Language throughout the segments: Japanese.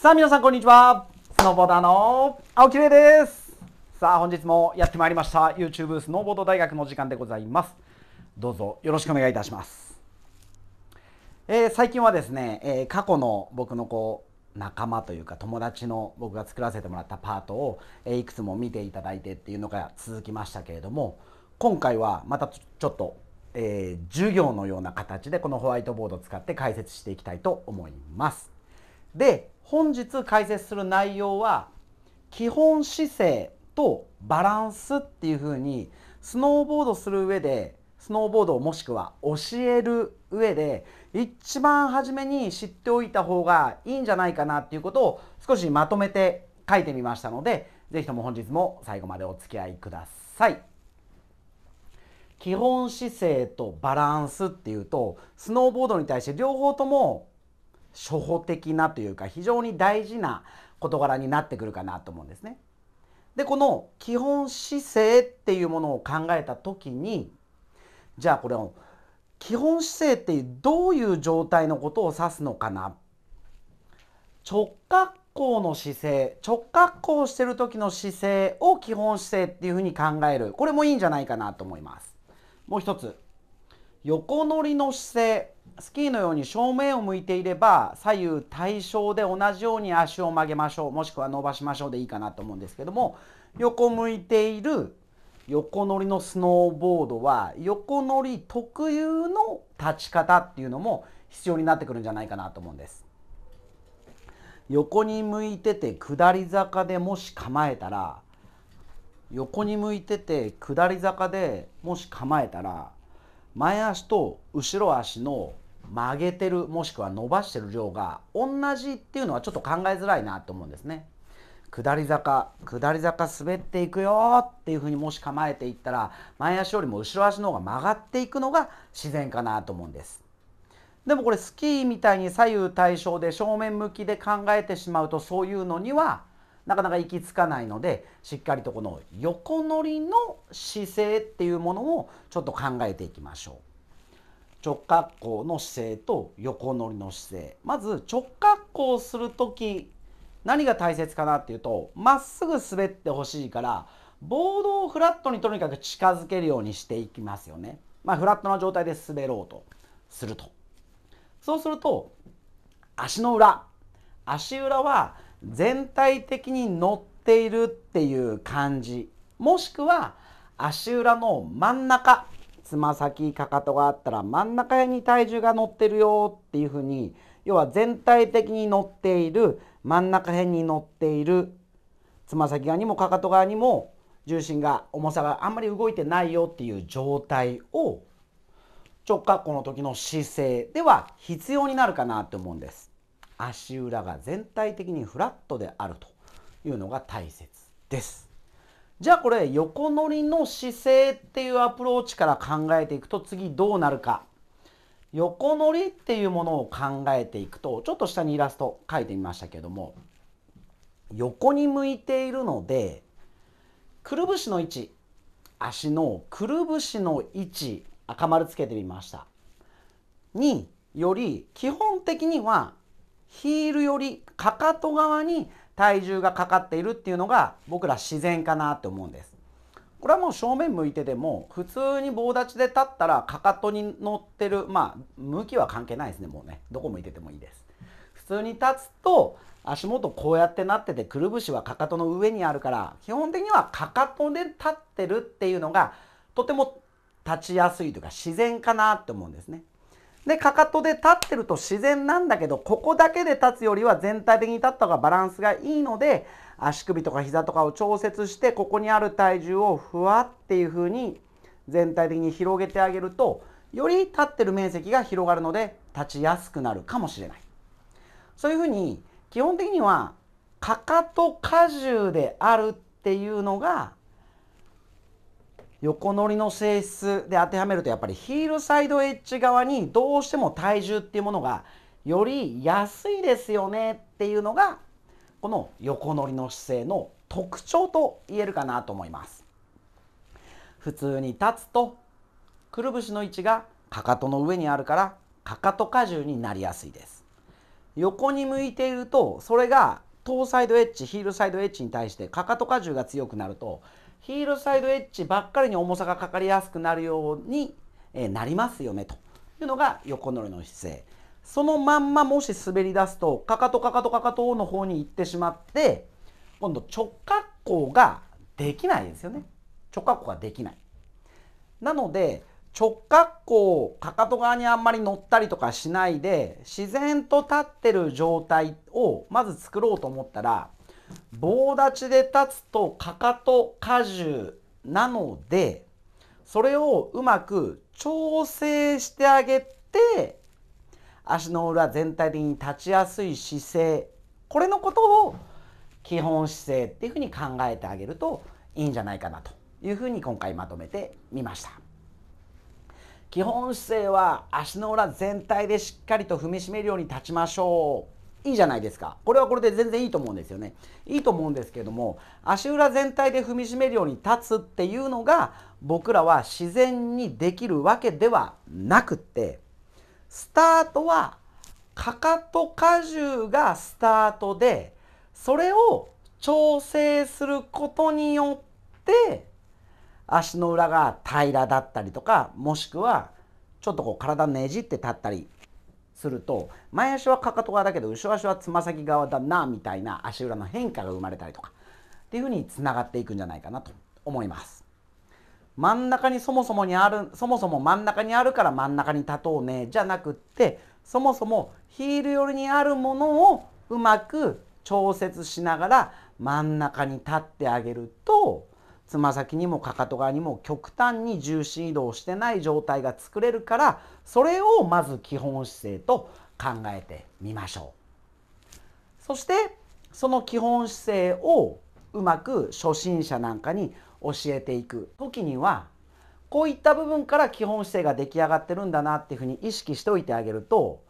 さあ皆さんこんにちはスノーボーダーの青木玲ですさあ本日もやってまいりました YouTube スノーボード大学の時間でございますどうぞよろしくお願いいたします、えー、最近はですね、えー、過去の僕のこう仲間というか友達の僕が作らせてもらったパートを、えー、いくつも見ていただいてっていうのが続きましたけれども今回はまたちょっと、えー、授業のような形でこのホワイトボードを使って解説していきたいと思いますで本日解説する内容は基本姿勢とバランスっていうふうにスノーボードする上でスノーボードもしくは教える上で一番初めに知っておいた方がいいんじゃないかなっていうことを少しまとめて書いてみましたので是非とも本日も最後までお付き合いください。基本姿勢とバランスっていうとスノーボードに対して両方とも初歩的なというか非常に大事な事柄になってくるかなと思うんですね。でこの基本姿勢っていうものを考えた時にじゃあこれを基本姿勢ってどういう状態のことを指すのかな直角行の姿勢直角行してる時の姿勢を基本姿勢っていうふうに考えるこれもいいんじゃないかなと思います。もう一つ横乗りの姿勢スキーのように正面を向いていれば左右対称で同じように足を曲げましょうもしくは伸ばしましょうでいいかなと思うんですけども横向いている横乗りのスノーボードは横乗り特有の立ち方っていうのも必要になってくるんじゃないかなと思うんです。横に向いてて下り坂でもし構えたら横に向いてて下り坂でもし構えたら前足と後ろ足の曲げてるもしくは伸ばしてる量が同じっていうのはちょっと考えづらいなと思うんですね。下り坂下り坂滑っていくよっていうふうにもし構えていったら前足よりも後ろ足の方が曲がっていくのが自然かなと思うんです。でもこれスキーみたいに左右対称で正面向きで考えてしまうとそういうのにはなかなか行き着かないのでしっかりとこの横乗りの姿勢っていうものをちょっと考えていきましょう。直角行の姿勢と横乗りの姿勢まず直角行する時何が大切かなっていうとまっすぐ滑ってほしいからボードをフラットにとにかく近づけるようにしていきますよね。まあ、フラットな状態で滑ろうとするとそうすると足の裏足裏は全体的に乗っているっていう感じもしくは足裏の真ん中つま先かかとがあったら真ん中に体重が乗ってるよっていうふうに要は全体的に乗っている真ん中辺に乗っているつま先側にもかかと側にも重心が重さがあんまり動いてないよっていう状態を直角行の時の姿勢では必要になるかなと思うんです。足裏が全体的にフラットであるというのが大切です。じゃあこれ横乗りの姿勢っていうアプローチから考えていくと次どうなるか横乗りっていうものを考えていくとちょっと下にイラスト書いてみましたけども横に向いているのでくるぶしの位置足のくるぶしの位置赤丸つけてみましたにより基本的にはヒールよりかかと側に体重がかかっているっていうのが僕ら自然かなって思うんですこれはもう正面向いてでも普通に棒立ちで立ったらかかとに乗ってるまあ向きは関係ないですねもうねどこ向いててもいいです普通に立つと足元こうやってなっててくるぶしはかかとの上にあるから基本的にはかかとで立ってるっていうのがとても立ちやすいというか自然かなって思うんですね。でかかとで立ってると自然なんだけどここだけで立つよりは全体的に立った方がバランスがいいので足首とか膝とかを調節してここにある体重をふわっていう風に全体的に広げてあげるとより立ってる面積が広がるので立ちやすくなるかもしれないそういう風に基本的にはかかと荷重であるっていうのが横乗りの性質で当てはめるとやっぱりヒールサイドエッジ側にどうしても体重っていうものがより安いですよねっていうのがこの横乗りの姿勢の特徴と言えるかなと思います普通に立つとくるぶしの位置がかかとの上にあるからかかと荷重になりやすいです横に向いているとそれがトーサイドエッジヒールサイドエッジに対してかかと荷重が強くなるとヒールサイドエッジばっかりに重さがかかりやすくなるようになりますよねというのが横乗りの姿勢そのまんまもし滑り出すとかかとかかとかかとの方に行ってしまって今度直角行ができないですよね直角行ができないなので直角行かかと側にあんまり乗ったりとかしないで自然と立ってる状態をまず作ろうと思ったら棒立ちで立つとかかと荷重なのでそれをうまく調整してあげて足の裏全体的に立ちやすい姿勢これのことを基本姿勢っていうふうに考えてあげるといいんじゃないかなというふうに今回まとめてみました。基本姿勢は足の裏全体でしっかりと踏みしめるように立ちましょう。いいじゃないですかこれはこれで全然いいと思うんですよねいいと思うんですけども足裏全体で踏みしめるように立つっていうのが僕らは自然にできるわけではなくってスタートはかかと荷重がスタートでそれを調整することによって足の裏が平らだったりとかもしくはちょっとこう体ねじって立ったりすると前足はかかと側だけど後ろ足はつま先側だなみたいな足裏の変化が生まれたりとかっていうふうにつながっていくんじゃないかなと思います。真ん中にそもそもにあるそもそも真ん中にあるから真ん中に立とうねじゃなくってそもそもヒール寄りにあるものをうまく調節しながら真ん中に立ってあげるとつま先にもかかと側にも極端に重心移動してない状態が作れるからそれをまず基本姿勢と考えてみましょうそしてその基本姿勢をうまく初心者なんかに教えていく時にはこういった部分から基本姿勢が出来上がってるんだなっていうふうに意識しておいてあげると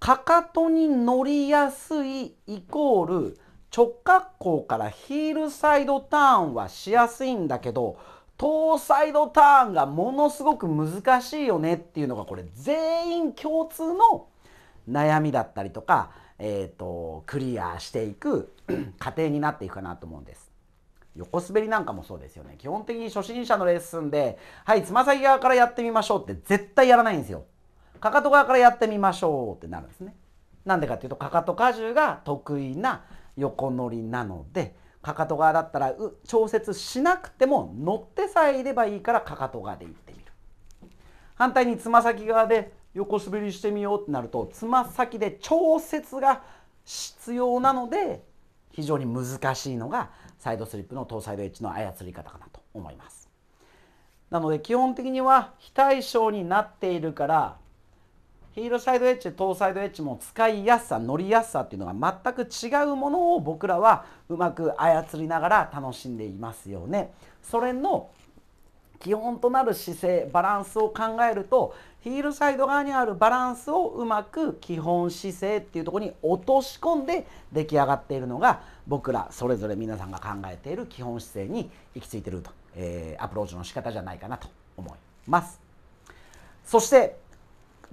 かかとに乗りやすいイコール直角行からヒールサイドターンはしやすいんだけどトーサイドターンがものすごく難しいよねっていうのがこれ全員共通の悩みだったりとか、えーと、とクリアしていく 過程になっていくかなと思うんです。横滑りなんかもそうですよね。基本的に初心者のレッスンで、はい、つま先側からやってみましょうって絶対やらないんですよ。かかと側からやってみましょうってなるんですね。なんでかっていうと、かかと荷重が得意な横乗りなのでかかと側だったら調節しなくても乗ってさえいればいいからかかと側で行ってみる反対につま先側で横滑りしてみようってなるとつま先で調節が必要なので非常に難しいのがサイドスリップのトーサイドエッジの操り方かなと思いますなので基本的には非対称になっているからヒールサイドエッジトーサイドエッジも使いやすさ乗りやすさっていうのが全く違うものを僕らはうまく操りながら楽しんでいますよね。それの基本となる姿勢バランスを考えるとヒールサイド側にあるバランスをうまく基本姿勢っていうとこに落とし込んで出来上がっているのが僕らそれぞれ皆さんが考えている基本姿勢に行き着いてると、えー、アプローチの仕方じゃないかなと思います。そして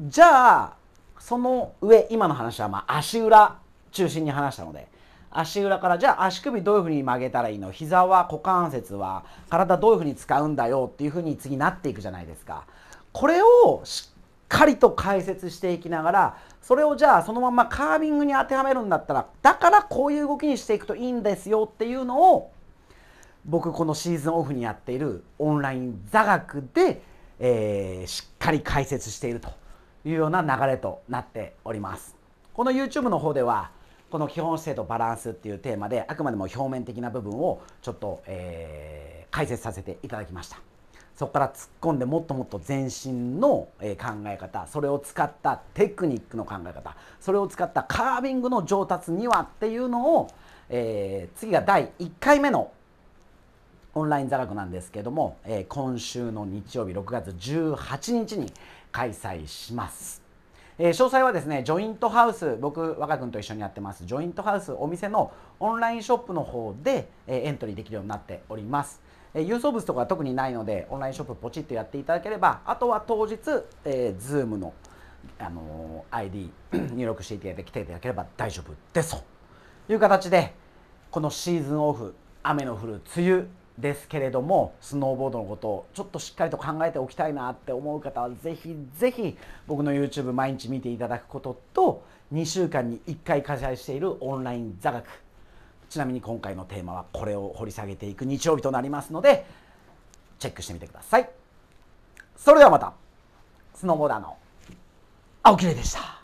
じゃあその上今の話はまあ足裏中心に話したので足裏からじゃあ足首どういうふうに曲げたらいいの膝は股関節は体どういうふうに使うんだよっていうふうに次なっていくじゃないですか。これをしっかりと解説していきながらそれをじゃあそのままカービングに当てはめるんだったらだからこういう動きにしていくといいんですよっていうのを僕このシーズンオフにやっているオンライン座学で、えー、しっかり解説していると。いうような流れとなっておりますこの YouTube の方ではこの基本姿勢とバランスっていうテーマであくまでも表面的な部分をちょっと、えー、解説させていただきましたそこから突っ込んでもっともっと全身の考え方それを使ったテクニックの考え方それを使ったカービングの上達にはっていうのを、えー、次が第1回目のオンライン座学なんですけども、えー、今週の日曜日6月18日に、開催します。えー、詳細はですねジョイントハウス僕若君と一緒にやってますジョイントハウスお店のオンラインショップの方で、えー、エントリーできるようになっております、えー、郵送物とかは特にないのでオンラインショップポチッとやっていただければあとは当日、えー、Zoom の、あの ID 入力していただいていただければ大丈夫ですという形でこのシーズンオフ雨の降る梅雨ですけれどもスノーボードのことをちょっとしっかりと考えておきたいなって思う方はぜひぜひ僕の YouTube 毎日見ていただくことと2週間に1回開催しているオンライン座学ちなみに今回のテーマはこれを掘り下げていく日曜日となりますのでチェックしてみてくださいそれではまたスノーボーダーの青木玲でした